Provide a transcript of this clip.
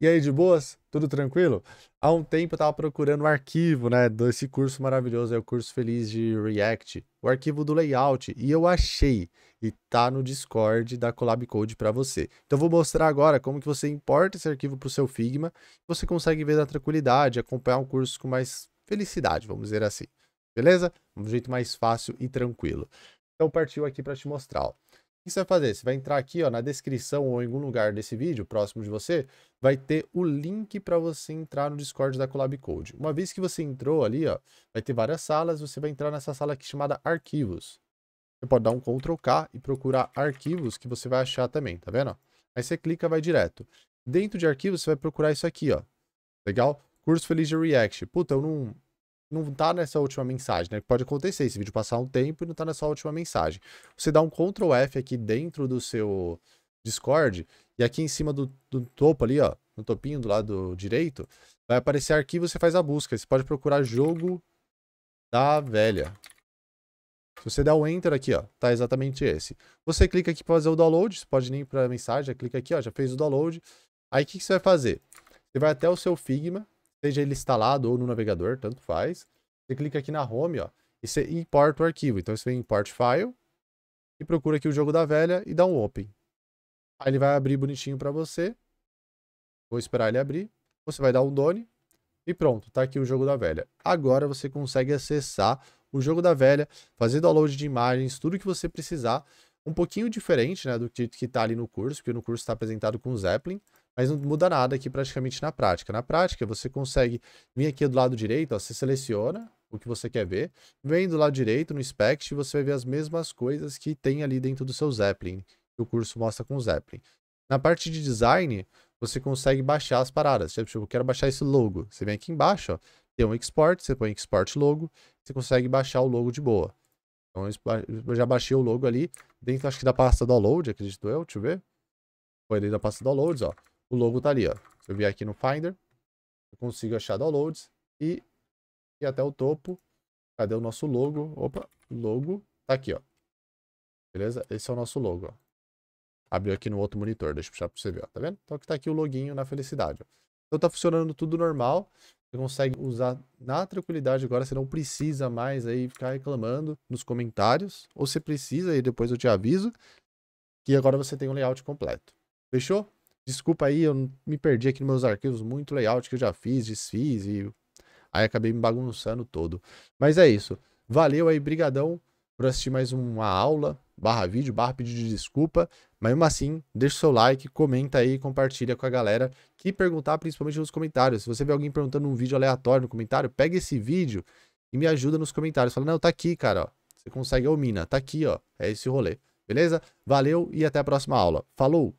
E aí, de boas? Tudo tranquilo? Há um tempo eu estava procurando o um arquivo, né, desse curso maravilhoso, é o curso feliz de React, o arquivo do layout, e eu achei, e tá no Discord da Collab Code para você. Então eu vou mostrar agora como que você importa esse arquivo para o seu Figma, você consegue ver na tranquilidade, acompanhar um curso com mais felicidade, vamos dizer assim. Beleza? Um jeito mais fácil e tranquilo. Então partiu aqui para te mostrar, ó que você vai fazer? Você vai entrar aqui ó, na descrição ou em algum lugar desse vídeo, próximo de você, vai ter o link para você entrar no Discord da Collab Code. Uma vez que você entrou ali, ó, vai ter várias salas, você vai entrar nessa sala aqui chamada Arquivos. Você pode dar um Ctrl K e procurar arquivos que você vai achar também, tá vendo? Aí você clica vai direto. Dentro de arquivos, você vai procurar isso aqui, ó. Legal? Curso Feliz de React. Puta, eu não, não tá nessa última mensagem, né? Pode acontecer esse vídeo passar um tempo e não tá nessa última mensagem. Você dá um Ctrl F aqui dentro do seu Discord e aqui em cima do, do topo ali, ó, no topinho do lado direito, vai aparecer arquivo, você faz a busca. Você pode procurar jogo da velha. Se você der o um enter aqui, ó, tá exatamente esse. Você clica aqui para fazer o download, você pode ir para mensagem, clica aqui, ó, já fez o download. Aí o que, que você vai fazer? Você vai até o seu Figma, seja ele instalado ou no navegador, tanto faz. Você clica aqui na home, ó, e você importa o arquivo. Então você vem em import file e procura aqui o jogo da velha e dá um open. Aí ele vai abrir bonitinho para você. Vou esperar ele abrir. Você vai dar um done e pronto, tá aqui o jogo da velha. Agora você consegue acessar o jogo da velha, fazer download de imagens, tudo que você precisar. Um pouquinho diferente né, do que, que tá ali no curso, porque no curso está apresentado com o Zeppelin mas não muda nada aqui praticamente na prática. Na prática, você consegue vir aqui do lado direito, ó, você seleciona o que você quer ver, vem do lado direito no Spect, você vai ver as mesmas coisas que tem ali dentro do seu Zeppelin, que o curso mostra com o Zeppelin. Na parte de design, você consegue baixar as paradas. Tipo, tipo, eu quero baixar esse logo. Você vem aqui embaixo, ó, tem um export, você põe export logo, você consegue baixar o logo de boa. Então eu já baixei o logo ali, dentro acho que da pasta download, acredito eu, deixa eu ver. Foi dentro da pasta downloads, ó o logo tá ali, ó. Se eu vier aqui no Finder, eu consigo achar downloads e ir até o topo. Cadê o nosso logo? Opa, logo. Tá aqui, ó. Beleza? Esse é o nosso logo, ó. Abriu aqui no outro monitor, deixa eu puxar pra você ver, ó. Tá vendo? Então aqui tá aqui o loguinho na felicidade, ó. Então tá funcionando tudo normal. Você consegue usar na tranquilidade agora, você não precisa mais aí ficar reclamando nos comentários. Ou você precisa aí depois eu te aviso. Que agora você tem um layout completo. Fechou? Desculpa aí, eu me perdi aqui nos meus arquivos, muito layout que eu já fiz, desfiz e aí acabei me bagunçando todo. Mas é isso. Valeu aí, brigadão por assistir mais uma aula, barra vídeo, barra pedido de desculpa. Mas mesmo assim, deixa o seu like, comenta aí, compartilha com a galera que perguntar, principalmente nos comentários. Se você vê alguém perguntando um vídeo aleatório no comentário, pega esse vídeo e me ajuda nos comentários. Fala, não, tá aqui, cara, ó. Você consegue, ô mina, tá aqui, ó. É esse rolê. Beleza? Valeu e até a próxima aula. Falou!